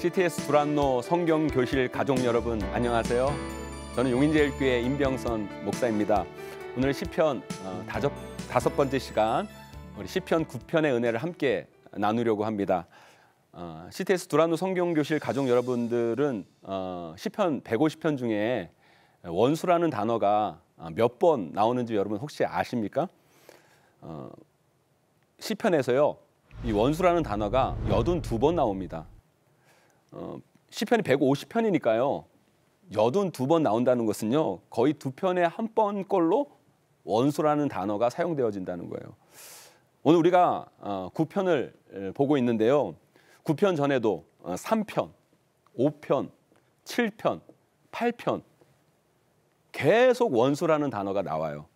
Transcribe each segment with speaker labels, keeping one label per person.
Speaker 1: CTS 두란노 성경 교실 가족 여러분 안녕하세요. 저는 용인제일교회 임병선 목사입니다. 오늘 시편 어, 다섯, 다섯 번째 시간 우리 시편 9편의 은혜를 함께 나누려고 합니다. 어, CTS 두란노 성경 교실 가족 여러분들은 어, 시편 150편 중에 원수라는 단어가 어, 몇번 나오는지 여러분 혹시 아십니까? 어, 시편에서요. 이 원수라는 단어가 여든 번 나옵니다. 어, 시편이 150편이니까요. 여든 두 번 나온다는 것은요. 거의 두 편에 한 번꼴로 원수라는 단어가 사용되어진다는 거예요. 오늘 우리가 어, 9편을 보고 있는데요. 9편 전에도 3편, 어, 5편, 7편, 8편 계속 원수라는 단어가 나와요.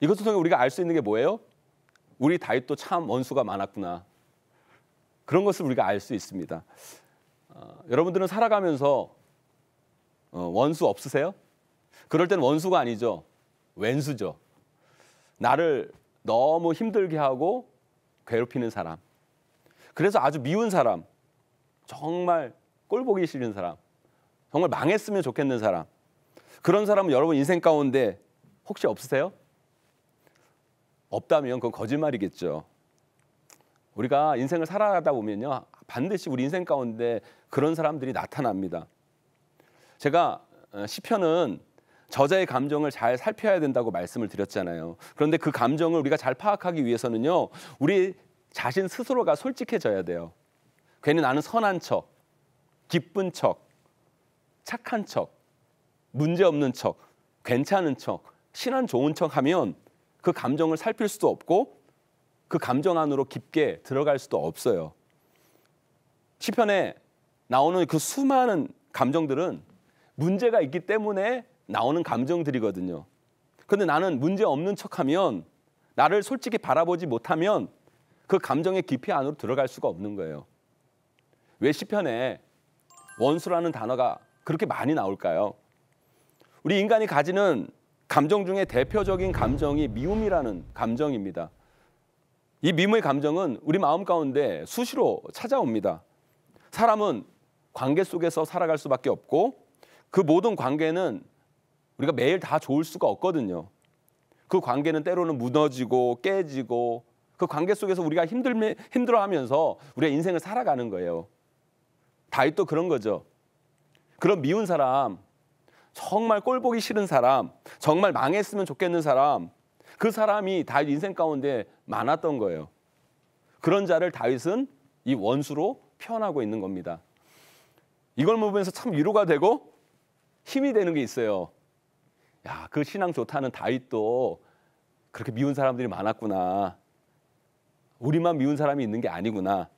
Speaker 1: 이것을 통해 우리가 알 수 있는 게 뭐예요? 우리 다윗도 참 원수가 많았구나. 그런 것을 우리가 알 수 있습니다. 어, 여러분들은 살아가면서 어, 원수 없으세요? 그럴 땐 원수가 아니죠. 왼수죠. 나를 너무 힘들게 하고 괴롭히는 사람. 그래서 아주 미운 사람. 정말 꼴보기 싫은 사람. 정말 망했으면 좋겠는 사람. 그런 사람은 여러분 인생 가운데 혹시 없으세요? 없다면 그건 거짓말이겠죠. 우리가 인생을 살아가다 보면요. 반드시 우리 인생 가운데 그런 사람들이 나타납니다. 제가 어, 시편은 저자의 감정을 잘 살펴야 된다고 말씀을 드렸잖아요. 그런데 그 감정을 우리가 잘 파악하기 위해서는요. 우리 자신 스스로가 솔직해져야 돼요. 괜히 나는 선한 척, 기쁜 척, 착한 척, 문제없는 척, 괜찮은 척, 신한 좋은 척 하면 그 감정을 살필 수도 없고 그 감정 안으로 깊게 들어갈 수도 없어요. 시편에 나오는 그 수많은 감정들은 문제가 있기 때문에 나오는 감정들이거든요. 근데 나는 문제 없는 척하면 나를 솔직히 바라보지 못하면 그 감정의 깊이 안으로 들어갈 수가 없는 거예요. 왜 시편에 원수라는 단어가 그렇게 많이 나올까요? 우리 인간이 가지는 감정 중에 대표적인 감정이 미움이라는 감정입니다. 이 미움의 감정은 우리 마음 가운데 수시로 찾아옵니다. 사람은 관계 속에서 살아갈 수밖에 없고 그 모든 관계는 우리가 매일 다 좋을 수가 없거든요. 그 관계는 때로는 무너지고 깨지고 그 관계 속에서 우리가 힘들 힘들어하면서 우리의 인생을 살아가는 거예요. 다윗도 그런 거죠. 그런 미운 사람, 정말 꼴보기 싫은 사람, 정말 망했으면 좋겠는 사람, 그 사람이 다윗 인생 가운데 많았던 거예요. 그런 자를 다윗은 이 원수로 표현하고 있는 겁니다. 이걸 보면서 참 위로가 되고 힘이 되는 게 있어요. 야, 그 신앙 좋다는 다윗도 그렇게 미운 사람들이 많았구나. 우리만 미운 사람이 있는 게 아니구나.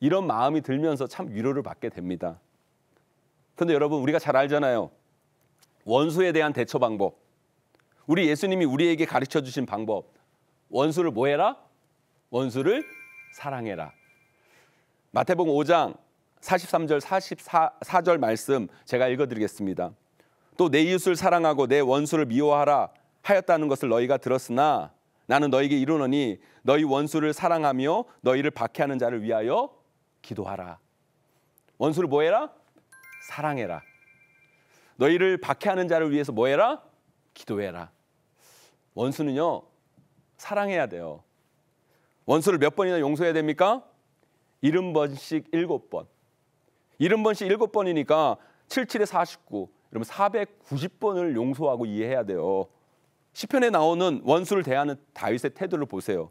Speaker 1: 이런 마음이 들면서 참 위로를 받게 됩니다. 그런데 여러분 우리가 잘 알잖아요. 원수에 대한 대처 방법. 우리 예수님이 우리에게 가르쳐 주신 방법. 원수를 뭐 해라? 원수를 사랑해라. 마태복음 5장 43절 44절 말씀 제가 읽어 드리겠습니다. 또 내 이웃을 사랑하고 내 원수를 미워하라 하였다는 것을 너희가 들었으나 나는 너희에게 이르노니 너희 원수를 사랑하며 너희를 박해하는 자를 위하여 기도하라. 원수를 뭐해라? 사랑해라. 너희를 박해하는 자를 위해서 뭐해라? 기도해라. 원수는요, 사랑해야 돼요. 원수를 몇 번이나 용서해야 됩니까? 70번씩 7번. 70번씩 7번이니까 77에 49, 여러면 490번을 용서하고 이해해야 돼요. 시편에 나오는 원수를 대하는 다윗의 태도를 보세요.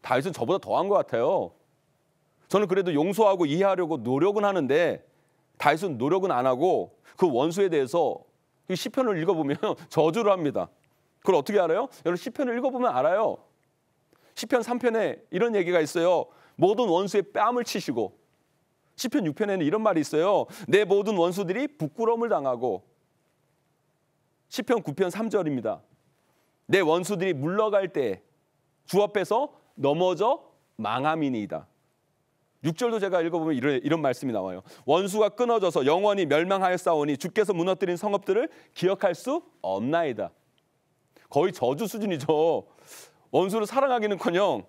Speaker 1: 다윗은 저보다 더한 것 같아요. 저는 그래도 용서하고 이해하려고 노력은 하는데 다윗은 노력은 안 하고 그 원수에 대해서 시편을 읽어보면 저주를 합니다. 그걸 어떻게 알아요? 여러분 시편을 읽어보면 알아요. 시편 3편에 이런 얘기가 있어요. 모든 원수의 뺨을 치시고 시편 6편에는 이런 말이 있어요. 내 모든 원수들이 부끄러움을 당하고 시편 9편 3절입니다. 내 원수들이 물러갈 때 주 앞에서 넘어져 망함이니이다. 6절도 제가 읽어보면 이런, 이런 말씀이 나와요. 원수가 끊어져서 영원히 멸망하였사오니 주께서 무너뜨린 성읍들을 기억할 수 없나이다. 거의 저주 수준이죠. 원수를 사랑하기는커녕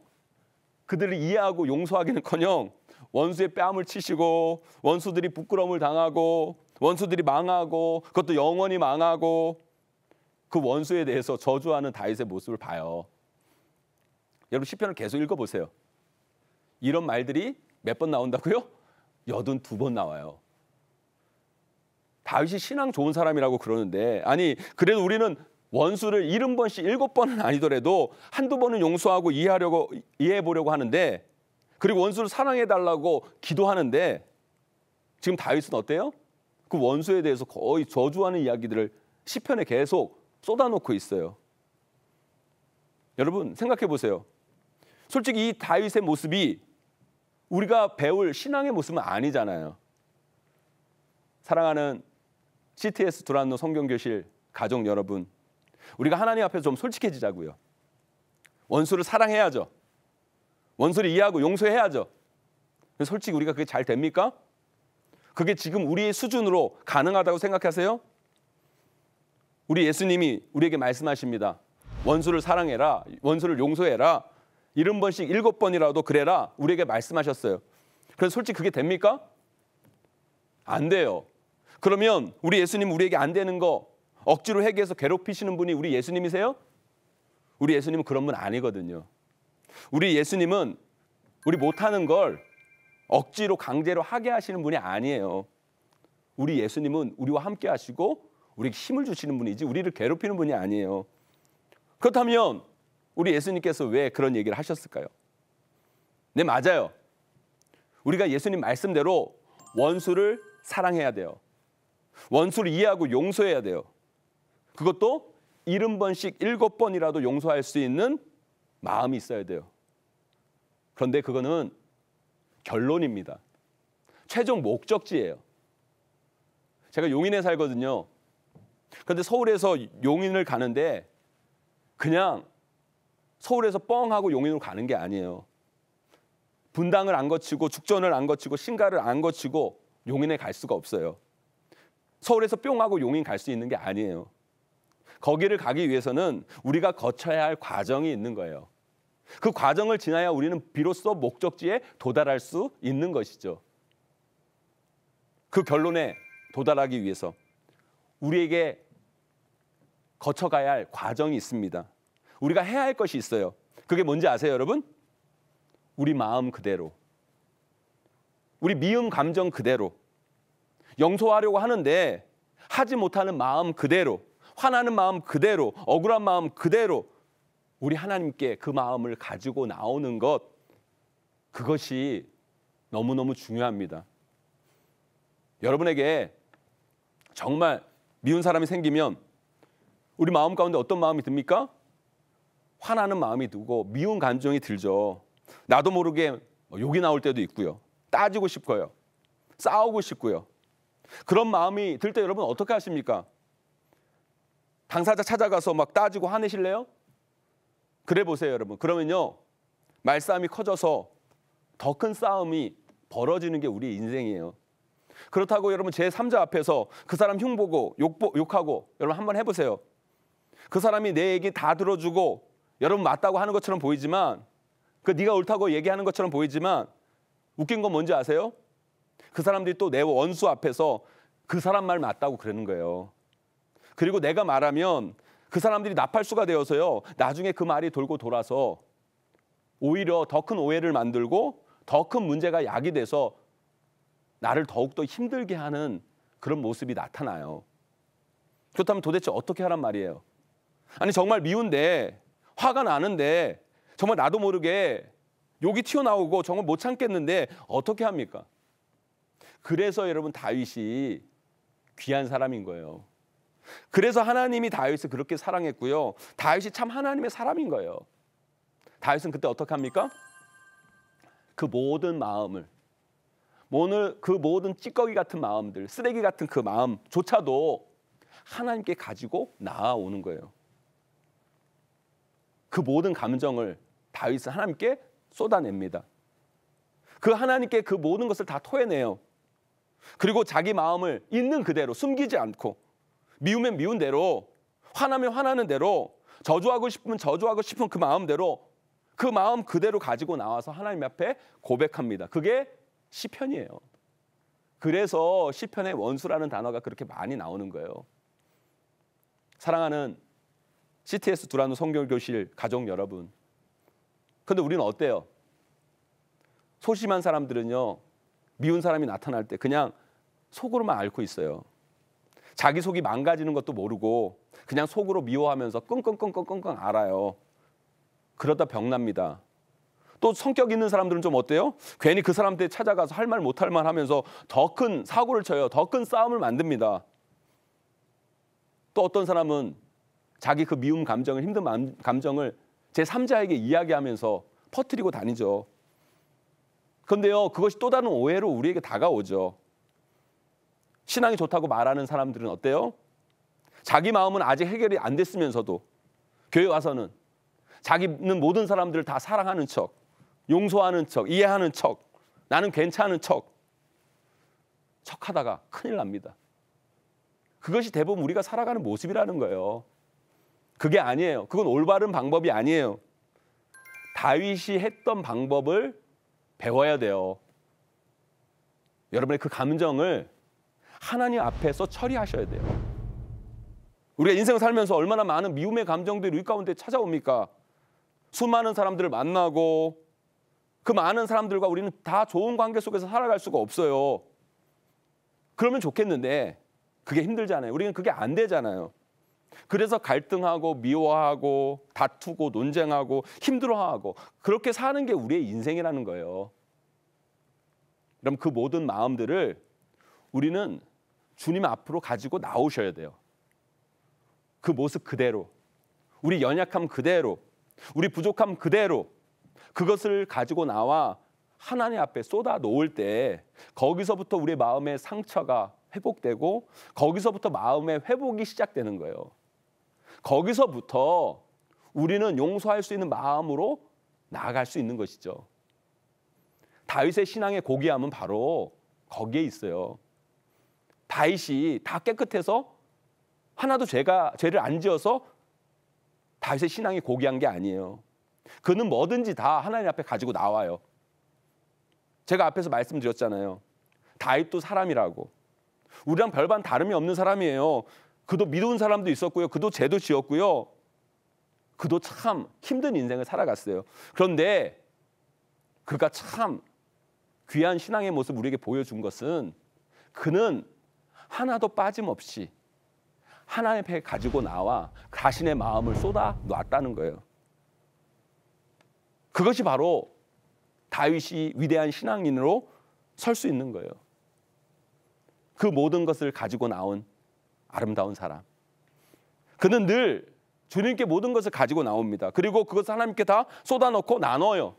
Speaker 1: 그들을 이해하고 용서하기는커녕 원수의 뺨을 치시고 원수들이 부끄러움을 당하고 원수들이 망하고 그것도 영원히 망하고 그 원수에 대해서 저주하는 다윗의 모습을 봐요. 여러분 시편을 계속 읽어보세요. 이런 말들이 몇 번 나온다고요? 여든 두 번 나와요. 다윗이 신앙 좋은 사람이라고 그러는데 아니 그래도 우리는 원수를 일흔 번씩 일곱 번은 아니더라도 한두 번은 용서하고 이해하려고 이해해 보려고 하는데 그리고 원수를 사랑해 달라고 기도하는데 지금 다윗은 어때요? 그 원수에 대해서 거의 저주하는 이야기들을 시편에 계속 쏟아놓고 있어요. 여러분 생각해 보세요. 솔직히 이 다윗의 모습이 우리가 배울 신앙의 모습은 아니잖아요. 사랑하는 CTS 두란노 성경교실 가족 여러분, 우리가 하나님 앞에서 좀 솔직해지자고요. 원수를 사랑해야죠. 원수를 이해하고 용서해야죠. 솔직히 우리가 그게 잘 됩니까? 그게 지금 우리의 수준으로 가능하다고 생각하세요? 우리 예수님이 우리에게 말씀하십니다. 원수를 사랑해라. 원수를 용서해라. 일흔 번씩 일곱 번이라도 그래라. 우리에게 말씀하셨어요. 그래서 솔직히 그게 됩니까? 안 돼요. 그러면 우리 예수님 우리에게 안 되는 거 억지로 회개해서 괴롭히시는 분이 우리 예수님이세요? 우리 예수님은 그런 분 아니거든요. 우리 예수님은 우리 못하는 걸 억지로 강제로 하게 하시는 분이 아니에요. 우리 예수님은 우리와 함께 하시고 우리에게 힘을 주시는 분이지 우리를 괴롭히는 분이 아니에요. 그렇다면 우리 예수님께서 왜 그런 얘기를 하셨을까요? 네, 맞아요. 우리가 예수님 말씀대로 원수를 사랑해야 돼요. 원수를 이해하고 용서해야 돼요. 그것도 일흔 번씩 일곱 번이라도 용서할 수 있는 마음이 있어야 돼요. 그런데 그거는 결론입니다. 최종 목적지예요. 제가 용인에 살거든요. 그런데 서울에서 용인을 가는데 그냥 서울에서 뻥 하고 용인으로 가는 게 아니에요. 분당을 안 거치고 죽전을 안 거치고 신가를 안 거치고 용인에 갈 수가 없어요. 서울에서 뿅 하고 용인 갈 수 있는 게 아니에요. 거기를 가기 위해서는 우리가 거쳐야 할 과정이 있는 거예요. 그 과정을 지나야 우리는 비로소 목적지에 도달할 수 있는 것이죠. 그 결론에 도달하기 위해서 우리에게 거쳐가야 할 과정이 있습니다. 우리가 해야 할 것이 있어요. 그게 뭔지 아세요, 여러분? 우리 마음 그대로. 우리 미음 감정 그대로. 용서하려고 하는데 하지 못하는 마음 그대로. 화나는 마음 그대로, 억울한 마음 그대로 우리 하나님께 그 마음을 가지고 나오는 것 그것이 너무너무 중요합니다. 여러분에게 정말 미운 사람이 생기면 우리 마음 가운데 어떤 마음이 듭니까? 화나는 마음이 들고 미운 감정이 들죠. 나도 모르게 뭐 욕이 나올 때도 있고요. 따지고 싶고요. 싸우고 싶고요. 그런 마음이 들 때 여러분 어떻게 하십니까? 당사자 찾아가서 막 따지고 화내실래요? 그래 보세요, 여러분. 그러면요. 말싸움이 커져서 더 큰 싸움이 벌어지는 게 우리 인생이에요. 그렇다고 여러분 제 3자 앞에서 그 사람 흉 보고 욕 욕하고 여러분 한번 해 보세요. 그 사람이 내 얘기 다 들어주고 여러분 맞다고 하는 것처럼 보이지만 그 네가 옳다고 얘기하는 것처럼 보이지만 웃긴 건 뭔지 아세요? 그 사람들이 또 내 원수 앞에서 그 사람 말 맞다고 그러는 거예요. 그리고 내가 말하면 그 사람들이 나팔수가 되어서요. 나중에 그 말이 돌고 돌아서 오히려 더 큰 오해를 만들고 더 큰 문제가 약이 돼서 나를 더욱더 힘들게 하는 그런 모습이 나타나요. 그렇다면 도대체 어떻게 하란 말이에요? 아니 정말 미운데 화가 나는데 정말 나도 모르게 욕이 튀어나오고 정말 못 참겠는데 어떻게 합니까? 그래서 여러분 다윗이 귀한 사람인 거예요. 그래서 하나님이 다윗을 그렇게 사랑했고요. 다윗이 참 하나님의 사람인 거예요. 다윗은 그때 어떻게 합니까? 그 모든 마음을 오늘 그 모든 찌꺼기 같은 마음들, 쓰레기 같은 그 마음조차도 하나님께 가지고 나아오는 거예요. 그 모든 감정을 다윗은 하나님께 쏟아냅니다. 그 하나님께 그 모든 것을 다 토해내요. 그리고 자기 마음을 있는 그대로 숨기지 않고 미우면 미운 대로, 화나면 화나는 대로, 저주하고 싶으면 저주하고 싶은 그 마음대로 그 마음 그대로 가지고 나와서 하나님 앞에 고백합니다. 그게 시편이에요. 그래서 시편의 원수라는 단어가 그렇게 많이 나오는 거예요. 사랑하는 CTS 두라노 성경교실 가족 여러분. 근데 우리는 어때요? 소심한 사람들은요, 미운 사람이 나타날 때 그냥 속으로만 앓고 있어요. 자기 속이 망가지는 것도 모르고 그냥 속으로 미워하면서 끙끙끙끙끙끙 알아요. 그러다 병납니다. 또 성격 있는 사람들은 좀 어때요? 괜히 그 사람한테 찾아가서 할 말 못할 말 하면서 더 큰 사고를 쳐요. 더 큰 싸움을 만듭니다. 또 어떤 사람은 자기 그 미움 감정을 힘든 감정을 제3자에게 이야기하면서 퍼뜨리고 다니죠. 그런데요, 그것이 또 다른 오해로 우리에게 다가오죠. 신앙이 좋다고 말하는 사람들은 어때요? 자기 마음은 아직 해결이 안 됐으면서도 교회 와서는 자기는 모든 사람들을 다 사랑하는 척, 용서하는 척, 이해하는 척, 나는 괜찮은 척, 척하다가 큰일 납니다. 그것이 대부분 우리가 살아가는 모습이라는 거예요. 그게 아니에요. 그건 올바른 방법이 아니에요. 다윗이 했던 방법을 배워야 돼요. 여러분의 그 감정을 하나님 앞에서 처리하셔야 돼요. 우리가 인생 살면서 얼마나 많은 미움의 감정들이 우리 가운데 찾아옵니까? 수많은 사람들을 만나고 그 많은 사람들과 우리는 다 좋은 관계 속에서 살아갈 수가 없어요. 그러면 좋겠는데 그게 힘들잖아요. 우리는 그게 안 되잖아요. 그래서 갈등하고 미워하고 다투고 논쟁하고 힘들어하고 그렇게 사는 게 우리의 인생이라는 거예요. 그럼 그 모든 마음들을 우리는 주님 앞으로 가지고 나오셔야 돼요. 그 모습 그대로, 우리 연약함 그대로, 우리 부족함 그대로 그것을 가지고 나와 하나님 앞에 쏟아 놓을 때 거기서부터 우리 마음의 상처가 회복되고 거기서부터 마음의 회복이 시작되는 거예요. 거기서부터 우리는 용서할 수 있는 마음으로 나아갈 수 있는 것이죠. 다윗의 신앙의 고귀함은 바로 거기에 있어요. 다윗이 다 깨끗해서 하나도 죄가 죄를 안 지어서 다윗의 신앙이 고귀한 게 아니에요. 그는 뭐든지 다 하나님 앞에 가지고 나와요. 제가 앞에서 말씀드렸잖아요. 다윗도 사람이라고. 우리랑 별반 다름이 없는 사람이에요. 그도 미운 사람도 있었고요. 그도 죄도 지었고요. 그도 참 힘든 인생을 살아갔어요. 그런데 그가 참 귀한 신앙의 모습 우리에게 보여준 것은 그는 하나도 빠짐없이 하나님 앞에 가지고 나와 자신의 마음을 쏟아 놨다는 거예요. 그것이 바로 다윗이 위대한 신앙인으로 설 수 있는 거예요. 그 모든 것을 가지고 나온 아름다운 사람. 그는 늘 주님께 모든 것을 가지고 나옵니다. 그리고 그것 하나님께 다 쏟아놓고 나눠요.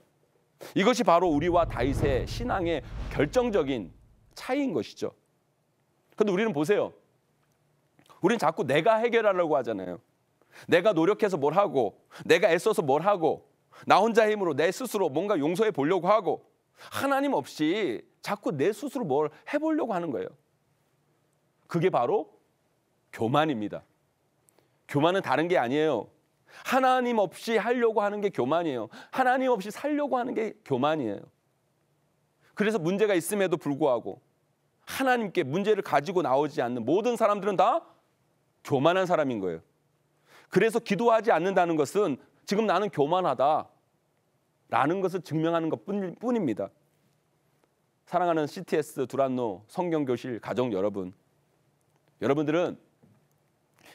Speaker 1: 이것이 바로 우리와 다윗의 신앙의 결정적인 차이인 것이죠. 근데 우리는 보세요. 우리는 자꾸 내가 해결하려고 하잖아요. 내가 노력해서 뭘 하고, 내가 애써서 뭘 하고, 나 혼자 힘으로 내 스스로 뭔가 용서해 보려고 하고, 하나님 없이 자꾸 내 스스로 뭘 해보려고 하는 거예요. 그게 바로 교만입니다. 교만은 다른 게 아니에요. 하나님 없이 하려고 하는 게 교만이에요. 하나님 없이 살려고 하는 게 교만이에요. 그래서 문제가 있음에도 불구하고 하나님께 문제를 가지고 나오지 않는 모든 사람들은 다 교만한 사람인 거예요. 그래서 기도하지 않는다는 것은 지금 나는 교만하다. 라는 것을 증명하는 것 뿐입니다. 사랑하는 CTS 두란노 성경교실 가정 여러분. 여러분들은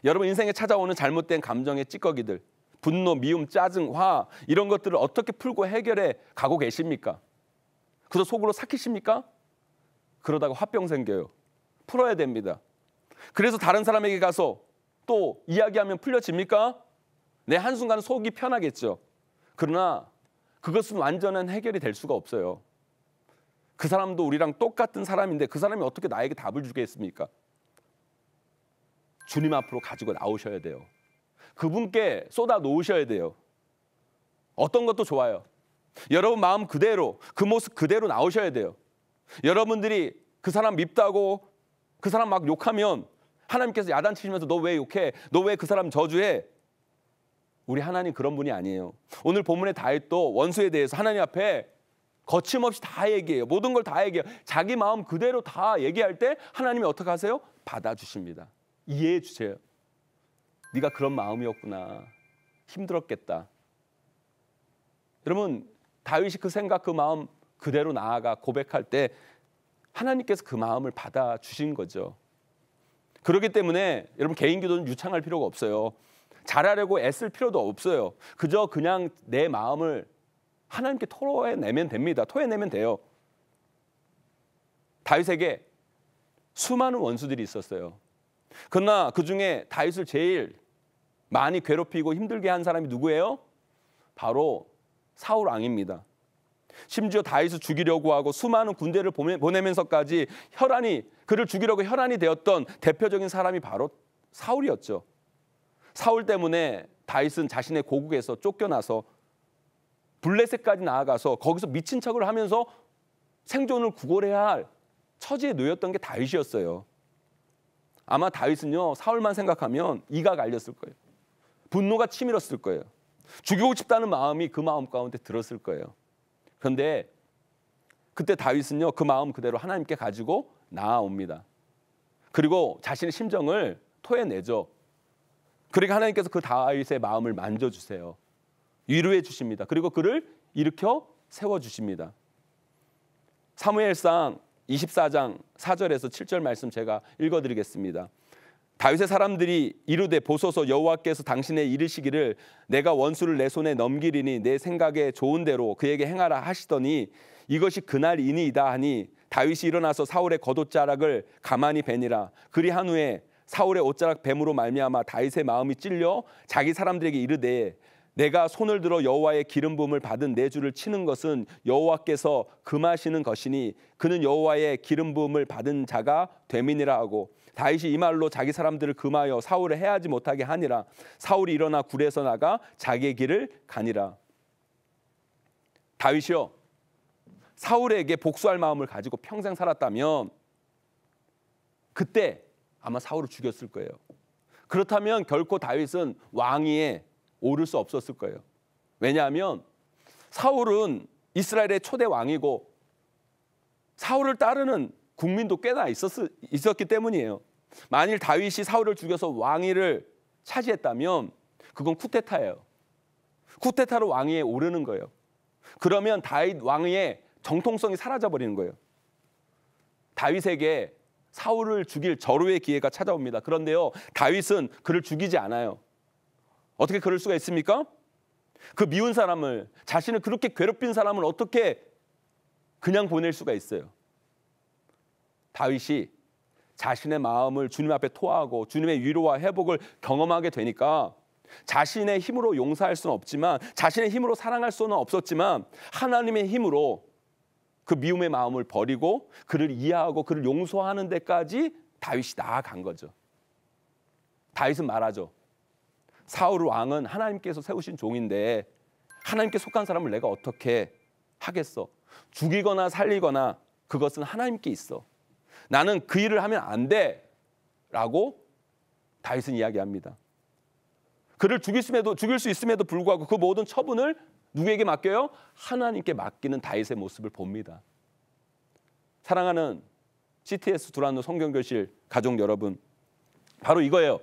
Speaker 1: 여러분 인생에 찾아오는 잘못된 감정의 찌꺼기들, 분노, 미움, 짜증, 화 이런 것들을 어떻게 풀고 해결해 가고 계십니까? 그래서 속으로 삭히십니까? 그러다가 화병 생겨요. 풀어야 됩니다. 그래서 다른 사람에게 가서 또 이야기하면 풀려집니까? 내 한순간 속이 편하겠죠. 그러나 그것은 완전한 해결이 될 수가 없어요. 그 사람도 우리랑 똑같은 사람인데 그 사람이 어떻게 나에게 답을 주겠습니까? 주님 앞으로 가지고 나오셔야 돼요. 그분께 쏟아 놓으셔야 돼요. 어떤 것도 좋아요. 여러분 마음 그대로 그 모습 그대로 나오셔야 돼요. 여러분들이 그 사람 밉다고 그 사람 막 욕하면 하나님께서 야단치시면서 너 왜 욕해? 너 왜 그 사람 저주해? 우리 하나님 그런 분이 아니에요. 오늘 본문의 다윗도 원수에 대해서 하나님 앞에 거침없이 다 얘기해요. 모든 걸 다 얘기해요. 자기 마음 그대로 다 얘기할 때 하나님이 어떻게 하세요? 받아주십니다. 이해해 주세요. 네가 그런 마음이었구나. 힘들었겠다. 여러분 다윗이 그 생각 그 마음 그대로 나아가 고백할 때 하나님께서 그 마음을 받아 주신 거죠. 그렇기 때문에 여러분 개인 기도는 유창할 필요가 없어요. 잘하려고 애쓸 필요도 없어요. 그저 그냥 내 마음을 하나님께 토해내면 됩니다. 토해내면 돼요. 다윗에게 수많은 원수들이 있었어요. 그러나 그 중에 다윗을 제일 많이 괴롭히고 힘들게 한 사람이 누구예요? 바로 사울 왕입니다. 심지어 다윗을 죽이려고 하고 수많은 군대를 보내면서까지 혈안이 그를 죽이려고 혈안이 되었던 대표적인 사람이 바로 사울이었죠. 사울 때문에 다윗은 자신의 고국에서 쫓겨나서 블레셋까지 나아가서 거기서 미친 척을 하면서 생존을 구걸해야 할 처지에 놓였던 게 다윗이었어요. 아마 다윗은요 사울만 생각하면 이가 갈렸을 거예요. 분노가 치밀었을 거예요. 죽이고 싶다는 마음이 그 마음 가운데 들었을 거예요. 그런데 그때 다윗은요 그 마음 그대로 하나님께 가지고 나옵니다 그리고 자신의 심정을 토해내죠. 그러니 하나님께서 그 다윗의 마음을 만져주세요. 위로해 주십니다. 그리고 그를 일으켜 세워 주십니다. 사무엘상 24장 4절에서 7절 말씀 제가 읽어드리겠습니다. 다윗의 사람들이 이르되 보소서 여호와께서 당신의 이르시기를 내가 원수를 내 손에 넘기리니 내 생각에 좋은 대로 그에게 행하라 하시더니 이것이 그날이니이다 하니 다윗이 일어나서 사울의 겉옷자락을 가만히 베니라 그리한 후에 사울의 옷자락 뱀으로 말미암아 다윗의 마음이 찔려 자기 사람들에게 이르되 내가 손을 들어 여호와의 기름 부음을 받은 내 주를 치는 것은 여호와께서 금하시는 것이니 그는 여호와의 기름 부음을 받은 자가 되민이라 하고 다윗이 이 말로 자기 사람들을 금하여 사울을 해하지 못하게 하니라 사울이 일어나 굴에서 나가 자기의 길을 가니라 다윗이요 사울에게 복수할 마음을 가지고 평생 살았다면 그때 아마 사울을 죽였을 거예요. 그렇다면 결코 다윗은 왕위에 오를 수 없었을 거예요. 왜냐하면 사울은 이스라엘의 초대 왕이고 사울을 따르는 국민도 꽤나 있었, 있었기 때문이에요. 만일 다윗이 사울을 죽여서 왕위를 차지했다면 그건 쿠데타예요. 쿠데타로 왕위에 오르는 거예요. 그러면 다윗 왕위의 정통성이 사라져 버리는 거예요. 다윗에게 사울을 죽일 절호의 기회가 찾아옵니다. 그런데요, 다윗은 그를 죽이지 않아요. 어떻게 그럴 수가 있습니까? 그 미운 사람을 자신을 그렇게 괴롭힌 사람을 어떻게 그냥 보낼 수가 있어요? 다윗이 자신의 마음을 주님 앞에 토하고 주님의 위로와 회복을 경험하게 되니까 자신의 힘으로 용서할 수는 없지만 자신의 힘으로 사랑할 수는 없었지만 하나님의 힘으로 그 미움의 마음을 버리고 그를 이해하고 그를 용서하는 데까지 다윗이 나아간 거죠. 다윗은 말하죠. 사울 왕은 하나님께서 세우신 종인데 하나님께 속한 사람을 내가 어떻게 하겠어? 죽이거나 살리거나 그것은 하나님께 있어. 나는 그 일을 하면 안 돼. 라고 다윗은 이야기합니다. 그를 죽일 음에도 죽일 수 있음에도 불구하고 그 모든 처분을 누구에게 맡겨요? 하나님께 맡기는 다윗의 모습을 봅니다. 사랑하는 CTS 두란노 성경교실 가족 여러분, 바로 이거예요.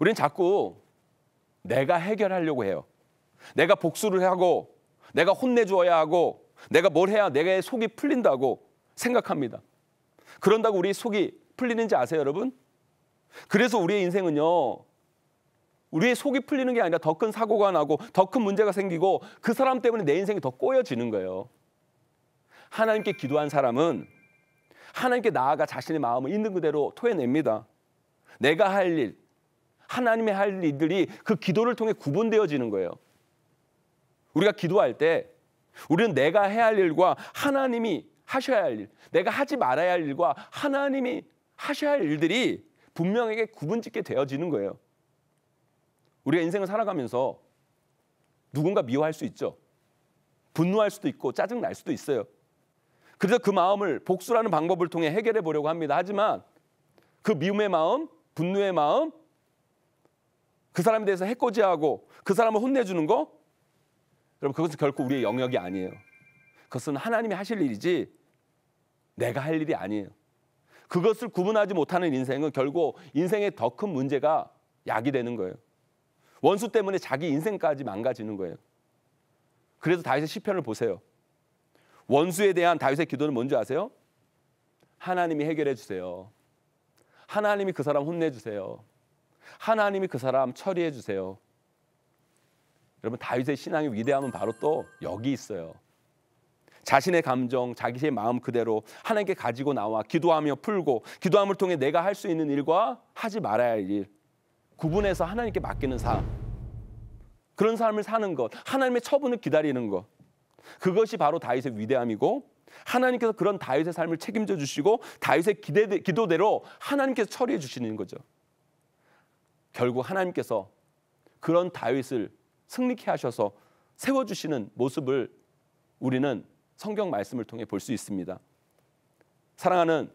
Speaker 1: 우리 자꾸 내가 해결하려고 해요. 내가 복수를 하고, 내가 혼내주어야 하고, 내가 뭘 해야 내가 속이 풀린다고 생각합니다. 그런다고 우리 속이 풀리는지 아세요, 여러분? 그래서 우리의 인생은요. 우리의 속이 풀리는 게 아니라 더 큰 사고가 나고 더 큰 문제가 생기고 그 사람 때문에 내 인생이 더 꼬여지는 거예요. 하나님께 기도한 사람은 하나님께 나아가 자신의 마음을 있는 그대로 토해냅니다. 내가 할 일, 하나님의 할 일들이 그 기도를 통해 구분되어지는 거예요. 우리가 기도할 때 우리는 내가 해야 할 일과 하나님이 하셔야 할 일, 내가 하지 말아야 할 일과 하나님이 하셔야 할 일들이 분명하게 구분짓게 되어지는 거예요. 우리가 인생을 살아가면서 누군가 미워할 수 있죠. 분노할 수도 있고 짜증 날 수도 있어요. 그래서 그 마음을 복수라는 방법을 통해 해결해 보려고 합니다. 하지만 그 미움의 마음, 분노의 마음, 그 사람에 대해서 해코지하고 그 사람을 혼내주는 거, 여러분 그것은 결코 우리의 영역이 아니에요. 그것은 하나님이 하실 일이지 내가 할 일이 아니에요. 그것을 구분하지 못하는 인생은 결국 인생의 더 큰 문제가 약이 되는 거예요. 원수 때문에 자기 인생까지 망가지는 거예요. 그래서 다윗의 시편을 보세요. 원수에 대한 다윗의 기도는 뭔지 아세요? 하나님이 해결해 주세요. 하나님이 그 사람 혼내 주세요. 하나님이 그 사람 처리해 주세요. 여러분 다윗의 신앙의 위대함은 바로 또 여기 있어요. 자신의 감정, 자기의 마음 그대로 하나님께 가지고 나와 기도하며 풀고 기도함을 통해 내가 할 수 있는 일과 하지 말아야 할 일. 구분해서 하나님께 맡기는 삶. 그런 삶을 사는 것. 하나님의 처분을 기다리는 것. 그것이 바로 다윗의 위대함이고 하나님께서 그런 다윗의 삶을 책임져 주시고 다윗의 기대, 기도대로 하나님께서 처리해 주시는 거죠. 결국 하나님께서 그런 다윗을 승리케 하셔서 세워 주시는 모습을 우리는 성경 말씀을 통해 볼 수 있습니다. 사랑하는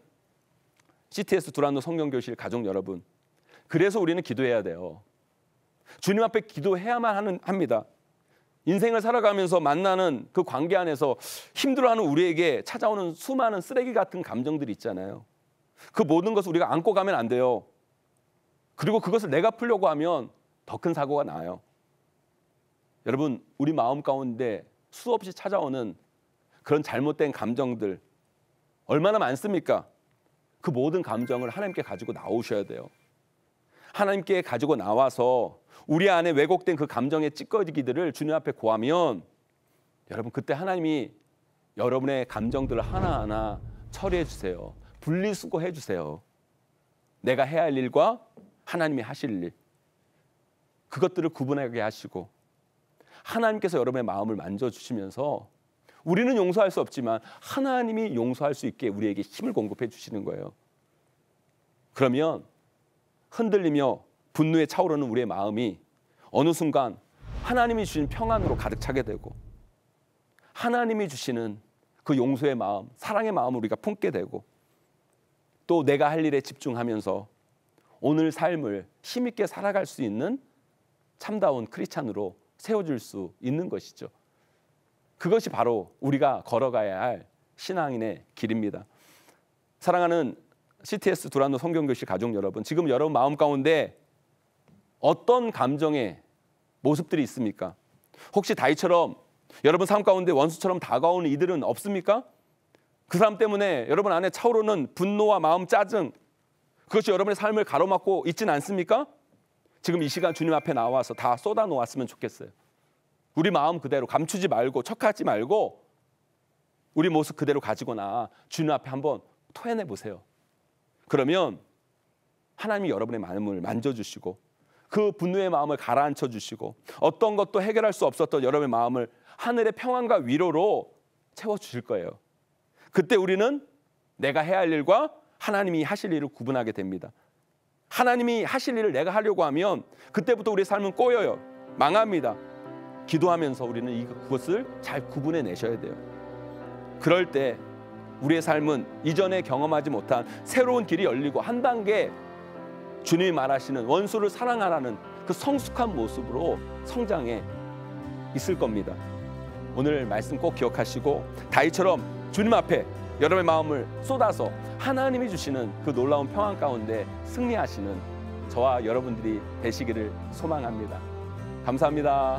Speaker 1: CTS 두란노 성경교실 가족 여러분, 그래서 우리는 기도해야 돼요. 주님 앞에 기도해야만 하는, 합니다. 인생을 살아가면서 만나는 그 관계 안에서 힘들어하는 우리에게 찾아오는 수많은 쓰레기 같은 감정들이 있잖아요. 그 모든 것을 우리가 안고 가면 안 돼요. 그리고 그것을 내가 풀려고 하면 더 큰 사고가 나요. 여러분, 우리 마음 가운데 수없이 찾아오는 그런 잘못된 감정들 얼마나 많습니까? 그 모든 감정을 하나님께 가지고 나오셔야 돼요. 하나님께 가지고 나와서 우리 안에 왜곡된 그 감정의 찌꺼기들을 주님 앞에 고하면 여러분 그때 하나님이 여러분의 감정들을 하나하나 처리해 주세요. 분리수거해 주세요. 내가 해야 할 일과 하나님이 하실 일. 그것들을 구분하게 하시고 하나님께서 여러분의 마음을 만져 주시면서 우리는 용서할 수 없지만 하나님이 용서할 수 있게 우리에게 힘을 공급해 주시는 거예요. 그러면 흔들리며 분노에 차오르는 우리의 마음이 어느 순간 하나님이 주신 평안으로 가득 차게 되고 하나님이 주시는 그 용서의 마음, 사랑의 마음을 우리가 품게 되고 또 내가 할 일에 집중하면서 오늘 삶을 힘있게 살아갈 수 있는 참다운 크리찬으로 세워줄 수 있는 것이죠. 그것이 바로 우리가 걸어가야 할 신앙인의 길입니다. 사랑하는 CTS 두란노 성경교실 가족 여러분, 지금 여러분 마음 가운데 어떤 감정의 모습들이 있습니까? 혹시 다이처럼 여러분 삶 가운데 원수처럼 다가오는 이들은 없습니까? 그 사람 때문에 여러분 안에 차오르는 분노와 마음 짜증 그것이 여러분의 삶을 가로막고 있진 않습니까? 지금 이 시간 주님 앞에 나와서 다 쏟아 놓았으면 좋겠어요. 우리 마음 그대로 감추지 말고 척하지 말고 우리 모습 그대로 가지고나 주님 앞에 한번 토해내 보세요. 그러면 하나님이 여러분의 마음을 만져주시고 그 분노의 마음을 가라앉혀 주시고 어떤 것도 해결할 수 없었던 여러분의 마음을 하늘의 평안과 위로로 채워 주실 거예요. 그때 우리는 내가 해야 할 일과 하나님이 하실 일을 구분하게 됩니다. 하나님이 하실 일을 내가 하려고 하면 그때부터 우리 삶은 꼬여요. 망합니다. 기도하면서 우리는 이것을 잘 구분해 내셔야 돼요. 그럴 때 우리의 삶은 이전에 경험하지 못한 새로운 길이 열리고 한 단계 주님이 말하시는 원수를 사랑하라는 그 성숙한 모습으로 성장해 있을 겁니다. 오늘 말씀 꼭 기억하시고 다이처럼 주님 앞에 여러분의 마음을 쏟아서 하나님이 주시는 그 놀라운 평안 가운데 승리하시는 저와 여러분들이 되시기를 소망합니다. 감사합니다.